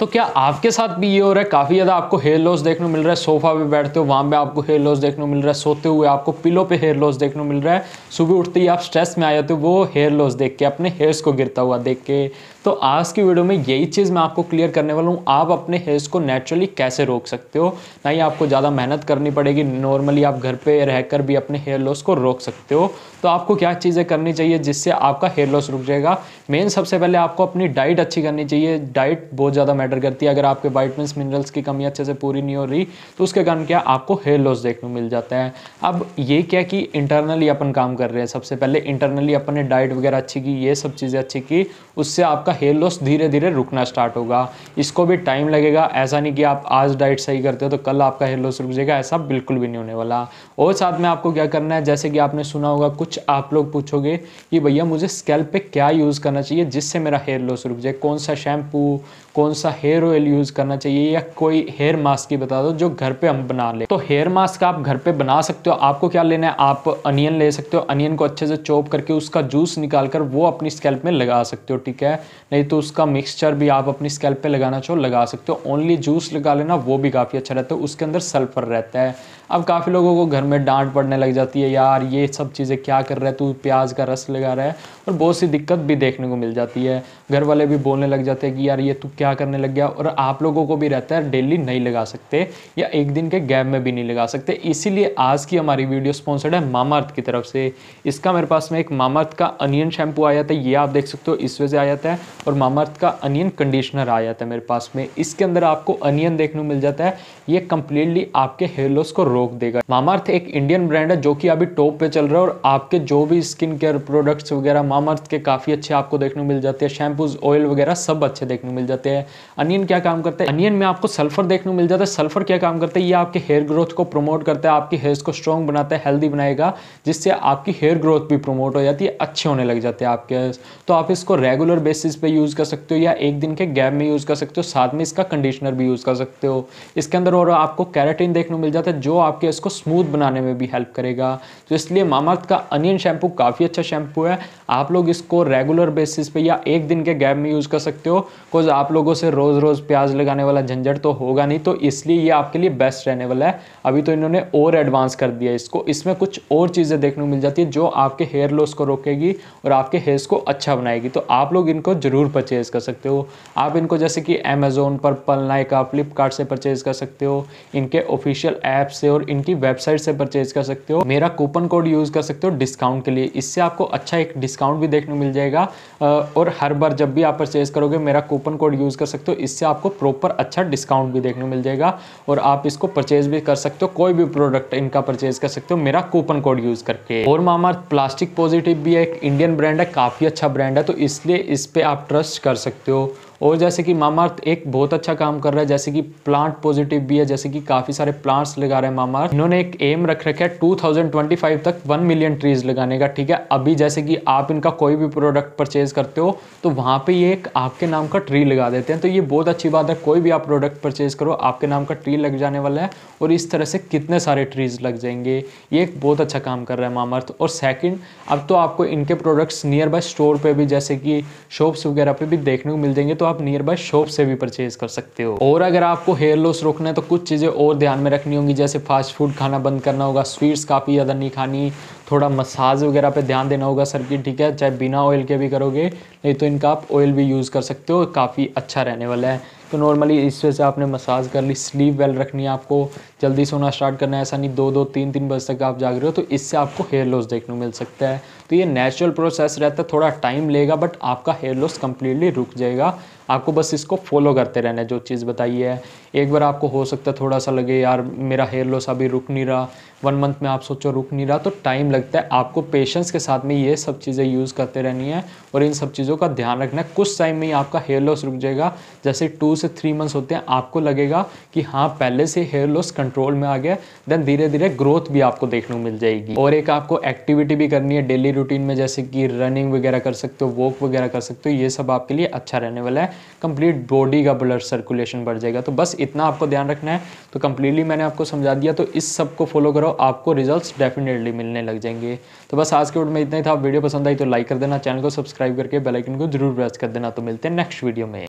तो क्या आपके साथ भी ये हो रहा है काफ़ी ज़्यादा आपको हेयर लॉस देखने को मिल रहा है सोफा पे बैठते हो वहाँ पे आपको हेयर लॉस देखने को मिल रहा है सोते हुए आपको पिलो पे हेयर लॉस देखने को मिल रहा है सुबह उठते ही आप स्ट्रेस में आ जाते हो वो हेयर लॉस देख के अपने हेयर्स को गिरता हुआ देख के तो आज की वीडियो में यही चीज़ मैं आपको क्लियर करने वाला हूँ आप अपने हेयर्स को नेचुरली कैसे रोक सकते हो ना ही आपको ज़्यादा मेहनत करनी पड़ेगी नॉर्मली आप घर पर रहकर भी अपने हेयर लॉस को रोक सकते हो तो आपको क्या चीज़ें करनी चाहिए जिससे आपका हेयर लॉस रुक जाएगा मेन सबसे पहले आपको अपनी डाइट अच्छी करनी चाहिए डाइट बहुत ज़्यादा मैटर करती है अगर आपके वाइटमिन मिनरल्स की कमी अच्छे से पूरी नहीं हो रही तो उसके कारण क्या आपको हेयर लॉस देखने को मिल जाता है अब ये क्या कि इंटरनली अपन काम कर रहे हैं सबसे पहले इंटरनली अपन ने डाइट वगैरह अच्छी की ये सब चीज़ें अच्छी की उससे आपका हेयर लॉस धीरे धीरे रुकना स्टार्ट होगा इसको भी टाइम लगेगा ऐसा नहीं कि आप आज डाइट सही करते हो तो कल आपका हेयर लॉस रुक जाएगा ऐसा बिल्कुल भी नहीं होने वाला और साथ में आपको क्या करना है जैसे कि आपने सुना होगा कुछ आप लोग पूछोगे कि भैया मुझे स्कैल्प पे क्या यूज़ करना चाहिए जिससे मेरा हेयर लॉस रुक जाए कौन सा शैम्पू कौन सा हेयर ऑयल यूज़ करना चाहिए या कोई हेयर मास्क की बता दो जो घर पे हम बना ले तो हेयर मास्क आप घर पे बना सकते हो आपको क्या लेना है आप अनियन ले सकते हो अनियन को अच्छे से चोप करके उसका जूस निकाल कर वो अपनी स्केल्प में लगा सकते हो ठीक है नहीं तो उसका मिक्सचर भी आप अपनी स्केल्प पे लगाना चाहो लगा सकते हो ओनली जूस लगा लेना वो भी काफ़ी अच्छा रहता है उसके अंदर सल्फर रहता है अब काफ़ी लोगों को घर में डांट पड़ने लग जाती है यार ये सब चीज़ें क्या कर रहा है तू प्याज का रस लगा रहा है और बहुत सी दिक्कत भी देखने को मिल जाती है घर वाले भी बोलने लग जाते हैं कि यार ये तू क्या करने लग लग गया और आप लोगों को भी रहता है डेली नहीं लगा सकते या एक दिन के गैप में भी नहीं लगा सकते इसीलिए आज की हमारी वीडियो स्पॉन्सर्ड है मामाअर्थ की तरफ से इसका मेरे पास में एक मामाअर्थ का अनियन शैम्पू आया था ये आप देख सकते हो इस वजह से आया था और मामाअर्थ का अनियन कंडीशनर आया था मेरे पास में इसके अंदर आपको अनियन देखने को मिल जाता है ये कंप्लीटली आपके हेयर लॉस को रोक देगा मामाअर्थ एक इंडियन ब्रांड है जो कि अभी टॉप पे चल रहा है और आपके जो भी स्किन केयर प्रोडक्ट्स वगैरह मामाअर्थ के काफ़ी अच्छे आपको देखने को मिल जाते हैं शैम्पूज ऑयल वगैरह सब अच्छे देखने को मिल जाते हैं अनियन क्या काम करता है अनियन में आपको सल्फर देखने को मिल जाता है सल्फर क्या काम करता है ये आपके हेयर ग्रोथ को प्रमोट करता है आपकी हेयर्स को स्ट्रॉन्ग बनाता है हेल्दी बनाएगा जिससे आपकी हेयर ग्रोथ भी प्रमोट हो जाती है अच्छे होने लग जाते हैं आपके हेयर्स तो आप इसको रेगुलर बेसिस पे यूज़ कर सकते हो या एक दिन के गैप में यूज़ कर सकते हो साथ में इसका कंडीशनर भी यूज़ कर सकते हो इसके अंदर और आपको कैरेटिन देखने को मिल जाता है जो आपके इसको स्मूथ बनाने में भी हेल्प करेगा तो इसलिए मामार्थ का अनियन शैम्पू काफ़ी अच्छा शैम्पू है आप लोग इसको रेगुलर बेसिस पे या एक दिन के गैप में यूज़ कर सकते हो बिकॉज आप लोगों से रोज़ रोज़ रोज़ प्याज लगाने वाला झंझट तो होगा नहीं तो इसलिए ये आपके लिए बेस्ट रहने वाला है अभी तो इन्होंने और एडवांस कर दिया इसको इसमें कुछ और चीज़ें देखने को मिल जाती है जो आपके हेयर लॉस को रोकेगी और आपके हेयर्स को अच्छा बनाएगी तो आप लोग इनको ज़रूर परचेज़ कर सकते हो आप इनको जैसे कि अमेज़ोन पर पलनाइका फ्लिपकार्ट से परचेज़ कर सकते हो इनके ऑफिशियल ऐप से और इनकी वेबसाइट से परचेज़ कर सकते हो मेरा कूपन कोड यूज़ कर सकते हो डिस्काउंट के लिए इससे आपको अच्छा एक डिस्काउंट भी देखने को मिल जाएगा और हर बार जब भी आप परचेज़ करोगे मेरा कूपन कोड यूज़ कर सकते हो इससे आपको प्रॉपर अच्छा डिस्काउंट भी देखने मिल जाएगा और आप इसको परचेज भी कर सकते हो कोई भी प्रोडक्ट इनका परचेज कर सकते हो मेरा कूपन कोड यूज़ करके और मामा प्लास्टिक पॉजिटिव भी एक इंडियन ब्रांड है काफ़ी अच्छा ब्रांड है तो इसलिए इस पर आप ट्रस्ट कर सकते हो और जैसे कि मामाअर्थ एक बहुत अच्छा काम कर रहा है जैसे कि प्लांट पॉजिटिव भी है जैसे कि काफ़ी सारे प्लांट्स लगा रहे हैं मामाअर्थ इन्होंने एक एम रख रखा है 2025 तक 1 मिलियन ट्रीज लगाने का ठीक है अभी जैसे कि आप इनका कोई भी प्रोडक्ट परचेज करते हो तो वहाँ पर ये एक आपके नाम का ट्री लगा देते हैं तो ये बहुत अच्छी बात है कोई भी आप प्रोडक्ट परचेज करो आपके नाम का ट्री लग जाने वाला है और इस तरह से कितने सारे ट्रीज लग जाएंगे ये एक बहुत अच्छा काम कर रहा है मामाअर्थ और सेकेंड अब तो आपको इनके प्रोडक्ट्स नियर बाय स्टोर पर भी जैसे कि शॉप्स वगैरह पर भी देखने को मिल जाएंगे तो आप नियर बाय शॉप से भी परचेज कर सकते हो और अगर आपको हेयर लॉस रोकना है तो कुछ चीज़ें और ध्यान में रखनी होंगी जैसे फास्ट फूड खाना बंद करना होगा स्वीट्स काफ़ी ज़्यादा नहीं खानी थोड़ा मसाज वगैरह पे ध्यान देना होगा सर की ठीक है चाहे बिना ऑयल के भी करोगे नहीं तो इनका आप ऑयल भी यूज़ कर सकते हो काफ़ी अच्छा रहने वाला है तो नॉर्मली इस वजह से आपने मसाज कर ली स्लीप वेल रखनी है आपको जल्दी सोना स्टार्ट करना है ऐसा नहीं दो दो तीन तीन बजे तक आप जाग रहे हो तो इससे आपको हेयर लॉस देखने को मिल सकता है तो ये नेचुरल प्रोसेस रहता है थोड़ा टाइम लेगा बट आपका हेयर लॉस कम्प्लीटली रुक जाएगा आपको बस इसको फॉलो करते रहना है जो चीज़ बताई है एक बार आपको हो सकता है थोड़ा सा लगे यार मेरा हेयर लॉस अभी रुक नहीं रहा वन मंथ में आप सोचो रुक नहीं रहा तो टाइम लगता है आपको पेशेंस के साथ में ये सब चीज़ें यूज़ करते रहनी है और इन सब चीज़ों का ध्यान रखना है कुछ टाइम में ही आपका हेयर लॉस रुक जाएगा जैसे टू से थ्री मंथ्स होते हैं आपको लगेगा कि हाँ पहले से हेयर लॉस कंट्रोल में आ गया देन धीरे धीरे ग्रोथ भी आपको देखने को मिल जाएगी और एक आपको एक्टिविटी भी करनी है डेली रूटीन में जैसे कि रनिंग वगैरह कर सकते हो वॉक वगैरह कर सकते हो ये सब आपके लिए अच्छा रहने वाला है कंप्लीट बॉडी का ब्लड सर्कुलेशन बढ़ जाएगा तो बस इतना आपको ध्यान रखना है तो कंप्लीटली मैंने आपको समझा दिया तो इस सब को फॉलो करो करो आपको रिजल्ट्स डेफिनेटली मिलने लग जाएंगे तो बस आज के वोट में इतना ही था वीडियो पसंद आई तो लाइक कर देना चैनल को सब्सक्राइब करके बेलाइकन को जरूर प्रेस कर देना तो मिलते हैं नेक्स्ट वीडियो में